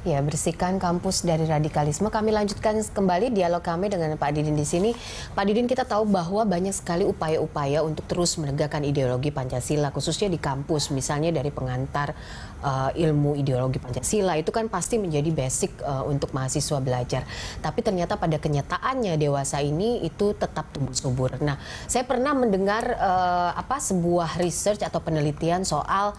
Ya, bersihkan kampus dari radikalisme. Kami lanjutkan kembali dialog kami dengan Pak Didin di sini. Pak Didin, kita tahu bahwa banyak sekali upaya-upaya untuk terus menegakkan ideologi Pancasila, khususnya di kampus, misalnya dari pengantar uh, ilmu ideologi Pancasila, itu kan pasti menjadi basic uh, untuk mahasiswa belajar. Tapi ternyata pada kenyataannya dewasa ini itu tetap tumbuh subur. Nah, saya pernah mendengar uh, apa sebuah research atau penelitian soal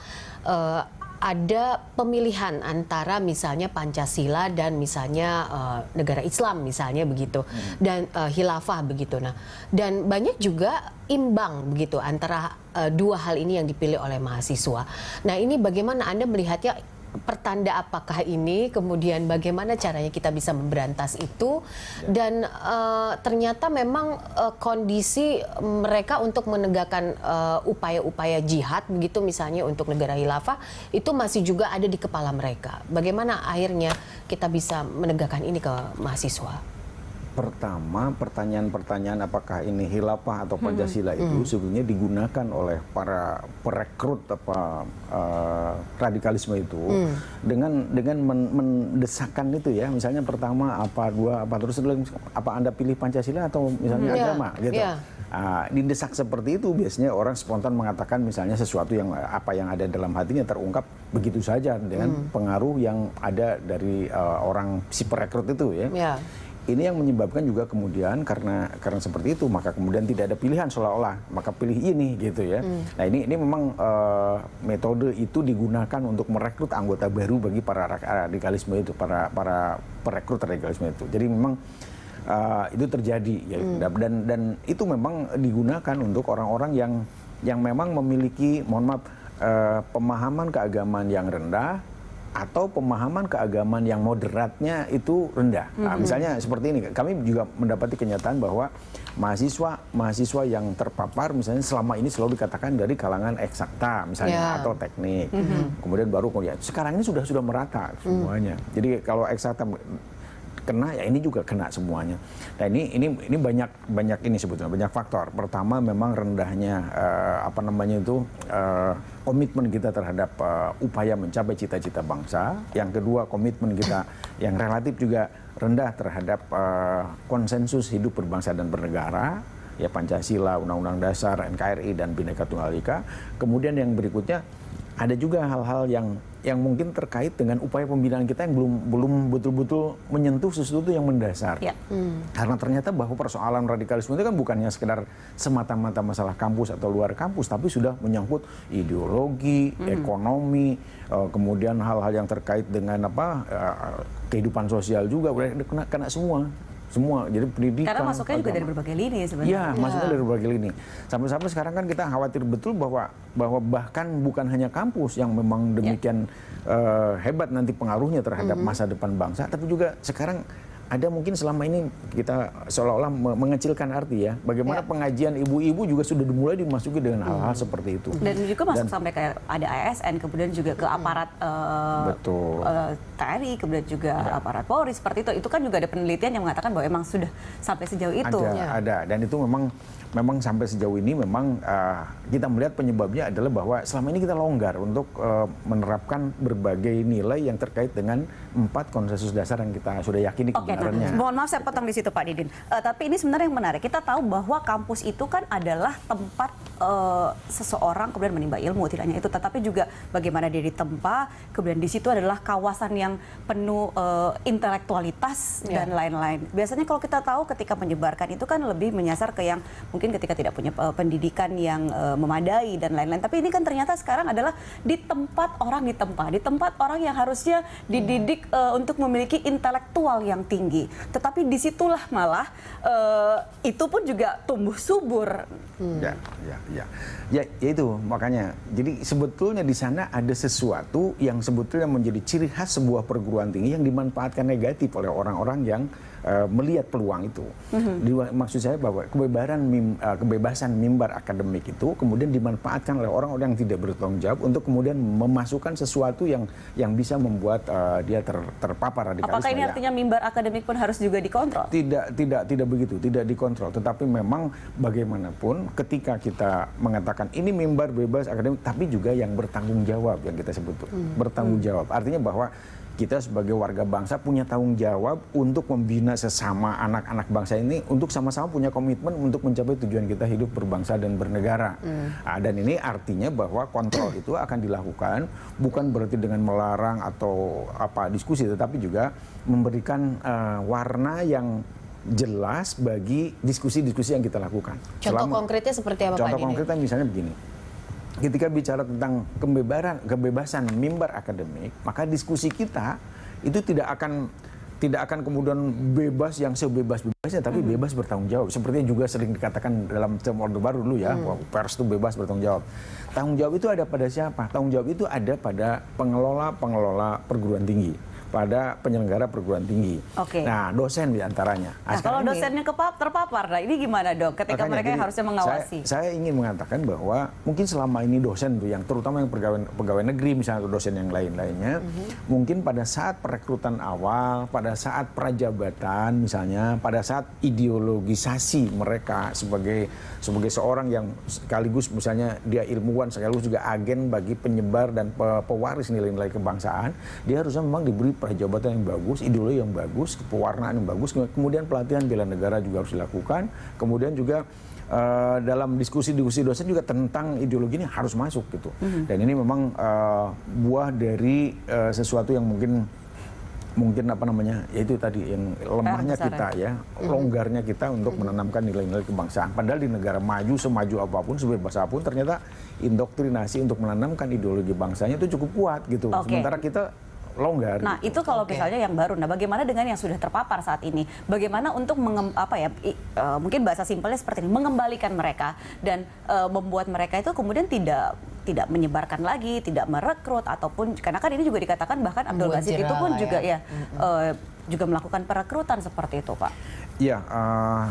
ada pemilihan antara misalnya Pancasila dan misalnya uh, negara Islam misalnya begitu hmm. dan uh, khilafah begitu. Nah, dan banyak juga imbang begitu antara uh, dua hal ini yang dipilih oleh mahasiswa. Nah, ini bagaimana Anda melihatnya pertanda apakah ini kemudian bagaimana caranya kita bisa memberantas itu ya. dan uh, ternyata memang uh, kondisi mereka untuk menegakkan eh, upaya-upaya uh, jihad begitu misalnya untuk negara hilafah, itu masih juga ada di kepala mereka bagaimana akhirnya kita bisa menegakkan ini ke mahasiswa pertama pertanyaan-pertanyaan apakah ini hilafah atau pancasila hmm. itu hmm. sebetulnya digunakan oleh para perekrut apa uh, radikalisme itu hmm. dengan dengan men itu ya misalnya pertama apa dua apa terus apa anda pilih pancasila atau misalnya hmm. agama yeah. gitu yeah. Uh, didesak seperti itu biasanya orang spontan mengatakan misalnya sesuatu yang apa yang ada dalam hatinya terungkap begitu saja dengan hmm. pengaruh yang ada dari uh, orang si perekrut itu ya. Yeah ini yang menyebabkan juga kemudian karena karena seperti itu maka kemudian tidak ada pilihan seolah-olah maka pilih ini gitu ya. Hmm. Nah ini ini memang uh, metode itu digunakan untuk merekrut anggota baru bagi para radikalisme itu para para perekrut radikalisme itu. Jadi memang uh, itu terjadi ya hmm. dan dan itu memang digunakan untuk orang-orang yang yang memang memiliki mohon maaf uh, pemahaman keagamaan yang rendah atau pemahaman keagamaan yang moderatnya itu rendah. Mm -hmm. nah, misalnya seperti ini, kami juga mendapati kenyataan bahwa mahasiswa mahasiswa yang terpapar misalnya selama ini selalu dikatakan dari kalangan eksakta misalnya yeah. atau teknik. Mm -hmm. Kemudian baru kemudian sekarang ini sudah sudah merata mm. semuanya. Mm. Jadi kalau eksakta kena ya ini juga kena semuanya. Nah ini ini ini banyak banyak ini sebetulnya banyak faktor. Pertama memang rendahnya uh, apa namanya itu uh, komitmen kita terhadap uh, upaya mencapai cita-cita bangsa. Yang kedua komitmen kita yang relatif juga rendah terhadap uh, konsensus hidup berbangsa dan bernegara ya Pancasila, Undang-Undang Dasar, NKRI dan Bhinneka Tunggal Ika. Kemudian yang berikutnya ada juga hal-hal yang yang mungkin terkait dengan upaya pembinaan kita yang belum belum betul-betul menyentuh sesuatu yang mendasar. Ya. Hmm. Karena ternyata bahwa persoalan radikalisme itu kan bukannya sekedar semata-mata masalah kampus atau luar kampus, tapi sudah menyangkut ideologi, hmm. ekonomi, eh, kemudian hal-hal yang terkait dengan apa eh, eh, kehidupan sosial juga kena kena semua semua jadi pendidikan karena masuknya agama. juga dari berbagai lini ya sebenarnya ya, ya. masuknya iya. dari berbagai lini sampai-sampai sekarang kan kita khawatir betul bahwa bahwa bahkan bukan hanya kampus yang memang iya. demikian ya. uh, hebat nanti pengaruhnya terhadap mm -hmm. masa depan bangsa tapi juga sekarang ada mungkin selama ini kita seolah-olah mengecilkan arti ya. Bagaimana ya. pengajian ibu-ibu juga sudah dimulai dimasuki dengan hal-hal hmm. seperti itu. Dan juga masuk Dan, sampai kayak ada ASN kemudian juga ke mm-hmm. aparat hmm. uh, Betul. Uh, TNI, kemudian juga ya. aparat Polri seperti itu. Itu kan juga ada penelitian yang mengatakan bahwa emang sudah sampai sejauh itu. Ada, ya. ada. Dan itu memang memang sampai sejauh ini memang uh, kita melihat penyebabnya adalah bahwa selama ini kita longgar untuk uh, menerapkan berbagai nilai yang terkait dengan empat konsensus dasar yang kita sudah yakini okay, nah, kebenarannya. Nah, mohon maaf saya potong di situ Pak Didin. Uh, tapi ini sebenarnya yang menarik. Kita tahu bahwa kampus itu kan adalah tempat uh, seseorang kemudian menimba ilmu, tidak hanya itu tetapi juga bagaimana dia ditempa, kemudian di situ adalah kawasan yang yang penuh uh, intelektualitas yeah. dan lain-lain. Biasanya kalau kita tahu ketika menyebarkan itu kan lebih menyasar ke yang mungkin ketika tidak punya uh, pendidikan yang uh, memadai dan lain-lain. Tapi ini kan ternyata sekarang adalah di tempat orang ditempa, di tempat orang yang harusnya dididik uh, untuk memiliki intelektual yang tinggi. Tetapi disitulah malah uh, itu pun juga tumbuh subur. Hmm. Ya, ya, ya, ya, ya itu makanya. Jadi sebetulnya di sana ada sesuatu yang sebetulnya menjadi ciri khas sebuah sebuah perguruan tinggi yang dimanfaatkan negatif oleh orang-orang yang uh, melihat peluang itu. Mm-hmm. maksud saya bahwa kebebasan mim, uh, kebebasan mimbar akademik itu kemudian dimanfaatkan oleh orang-orang yang tidak bertanggung jawab untuk kemudian memasukkan sesuatu yang yang bisa membuat uh, dia ter, terpapar radikalisme. Apakah ini ya. artinya mimbar akademik pun harus juga dikontrol? Tidak, tidak, tidak begitu, tidak dikontrol. Tetapi memang bagaimanapun ketika kita mengatakan ini mimbar bebas akademik, tapi juga yang bertanggung jawab yang kita sebut mm-hmm. bertanggung hmm. jawab. Artinya bahwa kita sebagai warga bangsa punya tanggung jawab untuk membina sesama anak-anak bangsa ini untuk sama-sama punya komitmen untuk mencapai tujuan kita hidup berbangsa dan bernegara. Mm. Nah, dan ini artinya bahwa kontrol itu akan dilakukan bukan berarti dengan melarang atau apa diskusi, tetapi juga memberikan uh, warna yang jelas bagi diskusi-diskusi yang kita lakukan. Contoh Selama, konkretnya seperti apa? Contoh konkretnya misalnya begini ketika bicara tentang kebebasan kebebasan mimbar akademik, maka diskusi kita itu tidak akan tidak akan kemudian bebas yang sebebas-bebasnya, tapi hmm. bebas bertanggung jawab. Seperti yang juga sering dikatakan dalam term Orde Baru dulu ya, hmm. pers itu bebas bertanggung jawab. Tanggung jawab itu ada pada siapa? Tanggung jawab itu ada pada pengelola-pengelola perguruan tinggi pada penyelenggara perguruan tinggi. Oke. Okay. Nah, dosen diantaranya. Nah, nah kalau dosennya kepap, terpapar, nah ini gimana dok? Ketika makanya, mereka jadi, harusnya mengawasi. Saya, saya ingin mengatakan bahwa mungkin selama ini dosen tuh yang terutama yang pegawai pegawai negeri misalnya atau dosen yang lain-lainnya, mm -hmm. mungkin pada saat perekrutan awal, pada saat prajabatan misalnya, pada saat ideologisasi mereka sebagai sebagai seorang yang sekaligus misalnya dia ilmuwan sekaligus juga agen bagi penyebar dan pe pewaris nilai-nilai kebangsaan, dia harusnya memang diberi jabatan yang bagus, ideologi yang bagus, pewarnaan yang bagus, kemudian pelatihan bela negara juga harus dilakukan, kemudian juga Uh, dalam diskusi-diskusi dosen juga tentang ideologi ini harus masuk gitu. Mm -hmm. Dan ini memang uh, buah dari uh, sesuatu yang mungkin mungkin apa namanya yaitu tadi yang lemahnya eh, kita ya, ya hmm. longgarnya kita hmm. untuk menanamkan nilai-nilai kebangsaan padahal di negara maju semaju apapun sebebas apapun ternyata indoktrinasi untuk menanamkan ideologi bangsanya itu cukup kuat gitu okay. sementara kita longgar. Nah, gitu. itu kalau okay. misalnya yang baru. Nah, bagaimana dengan yang sudah terpapar saat ini? Bagaimana untuk mengem, apa ya? I, uh, mungkin bahasa simpelnya seperti ini, mengembalikan mereka dan uh, membuat mereka itu kemudian tidak tidak menyebarkan lagi, tidak merekrut ataupun karena kan ini juga dikatakan bahkan Abdul Ghazid itu pun juga ya, ya mm -hmm. uh, juga melakukan perekrutan seperti itu, Pak. Iya, uh,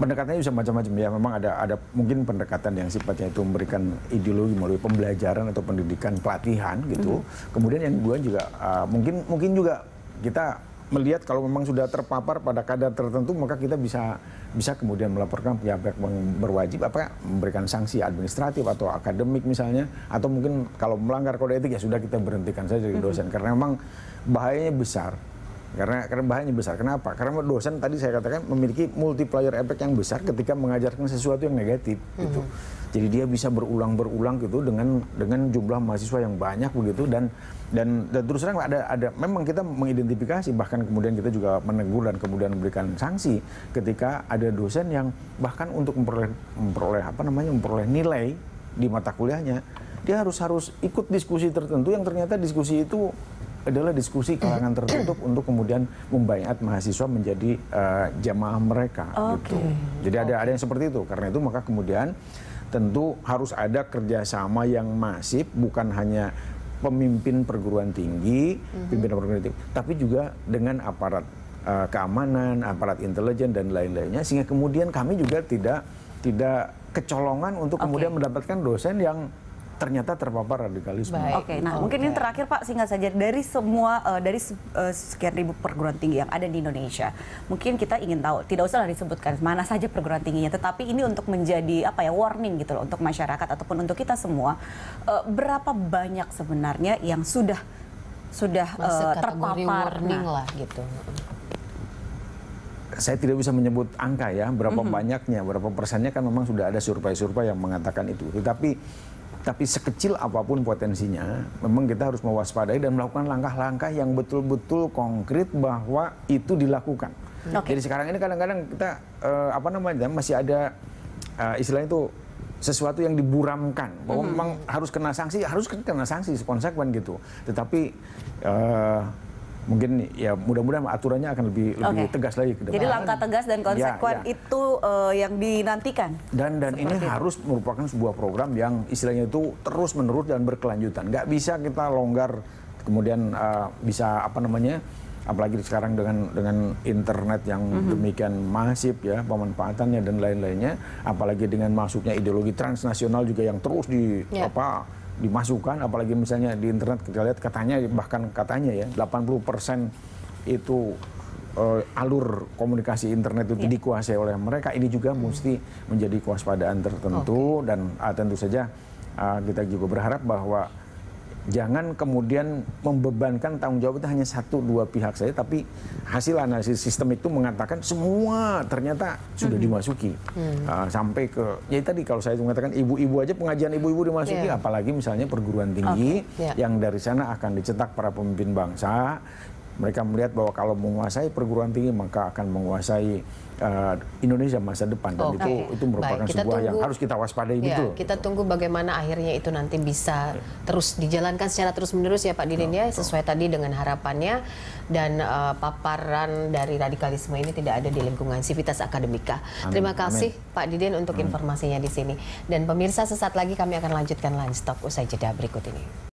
pendekatannya bisa macam-macam ya memang ada ada mungkin pendekatan yang sifatnya itu memberikan ideologi melalui pembelajaran atau pendidikan pelatihan gitu mm-hmm. kemudian yang kedua juga uh, mungkin mungkin juga kita melihat kalau memang sudah terpapar pada kadar tertentu maka kita bisa bisa kemudian melaporkan pihak-pihak berwajib apa memberikan sanksi administratif atau akademik misalnya atau mungkin kalau melanggar kode etik ya sudah kita berhentikan saja dari hmm. dosen mm -hmm. karena memang bahayanya besar karena karena bahannya besar. Kenapa? Karena dosen tadi saya katakan memiliki multiplier efek yang besar ketika mengajarkan sesuatu yang negatif hmm. gitu. Jadi dia bisa berulang-berulang gitu dengan dengan jumlah mahasiswa yang banyak begitu dan dan dan terus terang ada ada memang kita mengidentifikasi bahkan kemudian kita juga menegur dan kemudian memberikan sanksi ketika ada dosen yang bahkan untuk memperoleh memperoleh apa namanya memperoleh nilai di mata kuliahnya dia harus harus ikut diskusi tertentu yang ternyata diskusi itu adalah diskusi kalangan tertutup untuk kemudian membayat mahasiswa menjadi uh, jamaah mereka okay. gitu. Jadi ada ada yang seperti itu. Karena itu maka kemudian tentu harus ada kerjasama yang masif bukan hanya pemimpin perguruan tinggi, mm-hmm. pimpinan perguruan tinggi, tapi juga dengan aparat uh, keamanan, aparat intelijen dan lain-lainnya sehingga kemudian kami juga tidak tidak kecolongan untuk okay. mendapatkan dosen yang ternyata terpapar radikalisme. Oke, Oke, nah okay. mungkin ini terakhir Pak singkat saja dari semua uh, dari uh, sekian ribu perguruan tinggi yang ada di Indonesia, mungkin kita ingin tahu, tidak usahlah disebutkan mana saja perguruan tingginya, tetapi ini untuk menjadi apa ya warning gitu loh untuk masyarakat ataupun untuk kita semua, uh, berapa banyak sebenarnya yang sudah sudah uh, terpapar nah. lah gitu saya tidak bisa menyebut angka ya berapa mm -hmm. banyaknya berapa persennya kan memang sudah ada survei-survei yang mengatakan itu tetapi tapi sekecil apapun potensinya, memang kita harus mewaspadai dan melakukan langkah-langkah yang betul-betul konkret bahwa itu dilakukan. Okay. Jadi sekarang ini kadang-kadang kita uh, apa namanya masih ada uh, istilahnya itu sesuatu yang diburamkan bahwa mm -hmm. memang harus kena sanksi, harus kena sanksi sekonsekuen gitu. Tetapi uh, mungkin ya mudah-mudahan aturannya akan lebih okay. lebih tegas lagi ke depan. Jadi langkah tegas dan ya, konsekuen ya, ya. itu uh, yang dinantikan. Dan dan Seperti ini harus merupakan sebuah program yang istilahnya itu terus menerus dan berkelanjutan. Nggak bisa kita longgar kemudian uh, bisa apa namanya apalagi sekarang dengan dengan internet yang mm -hmm. demikian masif ya pemanfaatannya dan lain-lainnya apalagi dengan masuknya ideologi transnasional juga yang terus di yeah. apa dimasukkan apalagi misalnya di internet kita lihat katanya bahkan katanya ya 80% itu uh, alur komunikasi internet itu yeah. dikuasai oleh mereka ini juga mesti menjadi kewaspadaan tertentu okay. dan uh, tentu saja uh, kita juga berharap bahwa jangan kemudian membebankan tanggung jawab itu hanya satu dua pihak saja tapi hasil analisis sistem itu mengatakan semua ternyata sudah hmm. dimasuki hmm. Uh, sampai ke ya tadi kalau saya mengatakan ibu-ibu aja pengajian ibu-ibu dimasuki yeah. apalagi misalnya perguruan tinggi okay. yeah. yang dari sana akan dicetak para pemimpin bangsa mereka melihat bahwa kalau menguasai perguruan tinggi maka akan menguasai uh, Indonesia masa depan dan okay. itu itu merupakan Baik, sebuah tunggu, yang harus kita waspadai ya, betul. Kita tunggu bagaimana akhirnya itu nanti bisa ya. terus dijalankan secara terus-menerus ya Pak Didin ya, ya sesuai tadi dengan harapannya dan uh, paparan dari radikalisme ini tidak ada di lingkungan Sivitas Akademika. Amin. Terima kasih Amin. Pak Didin untuk Amin. informasinya di sini. Dan pemirsa sesaat lagi kami akan lanjutkan Lunch Talk usai jeda berikut ini.